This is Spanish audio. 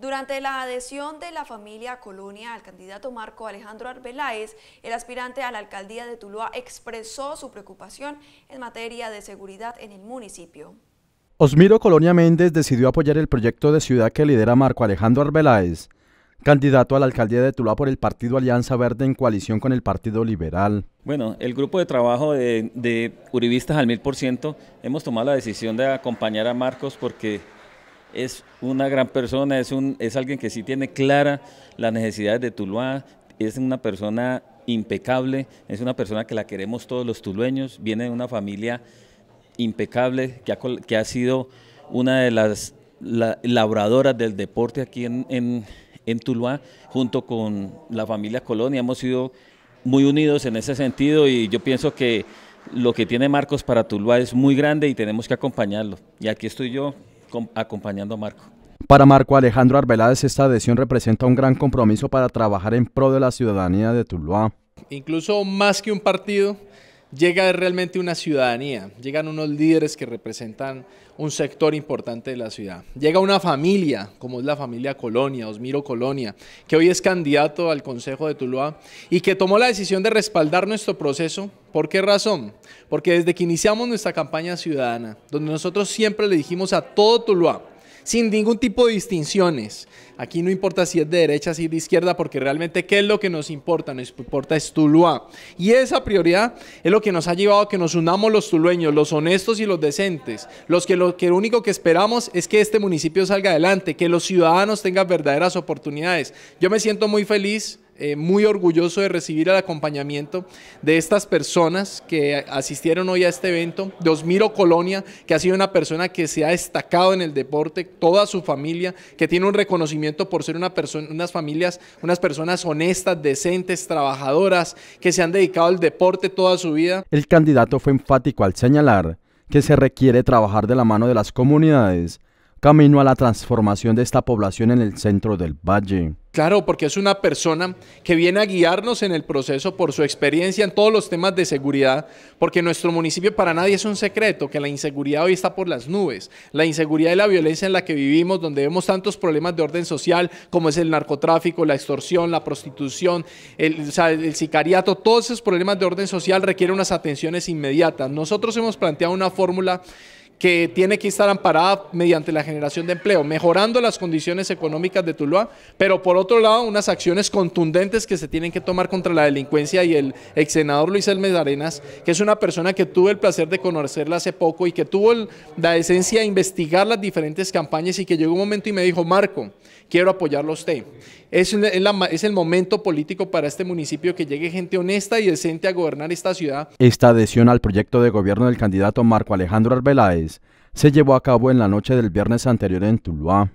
Durante la adhesión de la familia Colonia al candidato Marco Alejandro Arbeláez, el aspirante a la alcaldía de Tuluá expresó su preocupación en materia de seguridad en el municipio. Osmiro Colonia Méndez decidió apoyar el proyecto de ciudad que lidera Marco Alejandro Arbeláez, candidato a la alcaldía de Tuluá por el partido Alianza Verde en coalición con el Partido Liberal. Bueno, el grupo de trabajo de, Uribistas al mil hemos tomado la decisión de acompañar a Marcos porque es una gran persona, es, un, es alguien que sí tiene clara las necesidades de Tuluá, es una persona impecable, es una persona que la queremos todos los tulueños, viene de una familia impecable que ha, sido una de las labradoras del deporte aquí en, en, en Tuluá, junto con la familia Colonia, hemos sido muy unidos en ese sentido y yo pienso que lo que tiene Marcos para Tuluá es muy grande y tenemos que acompañarlo. Y aquí estoy yo acompañando a Marco. Para Marco Alejandro Arbeláez, esta adhesión representa un gran compromiso para trabajar en pro de la ciudadanía de Tuluá. Incluso más que un partido, llega realmente una ciudadanía, llegan unos líderes que representan un sector importante de la ciudad, llega una familia, como es la familia Colonia, Osmiro Colonia, que hoy es candidato al Consejo de Tuluá y que tomó la decisión de respaldar nuestro proceso. ¿Por qué razón? Porque desde que iniciamos nuestra campaña ciudadana, donde nosotros siempre le dijimos a todo Tuluá, sin ningún tipo de distinciones. Aquí no importa si es de derecha, si es de izquierda, porque realmente qué es lo que nos importa, nos importa es Tuluá. Y esa prioridad es lo que nos ha llevado a que nos unamos los tulueños, los honestos y los decentes, los que lo, que lo único que esperamos es que este municipio salga adelante, que los ciudadanos tengan verdaderas oportunidades. Yo me siento muy feliz eh, muy orgulloso de recibir el acompañamiento de estas personas que asistieron hoy a este evento. Dosmiro Colonia, que ha sido una persona que se ha destacado en el deporte, toda su familia, que tiene un reconocimiento por ser una persona, unas familias, unas personas honestas, decentes, trabajadoras, que se han dedicado al deporte toda su vida. El candidato fue enfático al señalar que se requiere trabajar de la mano de las comunidades camino a la transformación de esta población en el centro del valle. Claro, porque es una persona que viene a guiarnos en el proceso por su experiencia en todos los temas de seguridad, porque nuestro municipio para nadie es un secreto, que la inseguridad hoy está por las nubes, la inseguridad y la violencia en la que vivimos, donde vemos tantos problemas de orden social como es el narcotráfico, la extorsión, la prostitución, el, el sicariato, todos esos problemas de orden social requieren unas atenciones inmediatas. Nosotros hemos planteado una fórmula que tiene que estar amparada mediante la generación de empleo, mejorando las condiciones económicas de Tuluá, pero por otro lado, unas acciones contundentes que se tienen que tomar contra la delincuencia y el ex senador Luis Elmes Arenas, que es una persona que tuve el placer de conocerla hace poco y que tuvo la esencia de investigar las diferentes campañas y que llegó un momento y me dijo, Marco, quiero apoyarlo a usted. Es, es el momento político para este municipio que llegue gente honesta y decente a gobernar esta ciudad. Esta adhesión al proyecto de gobierno del candidato Marco Alejandro Arbeláez se llevó a cabo en la noche del viernes anterior en Tuluá.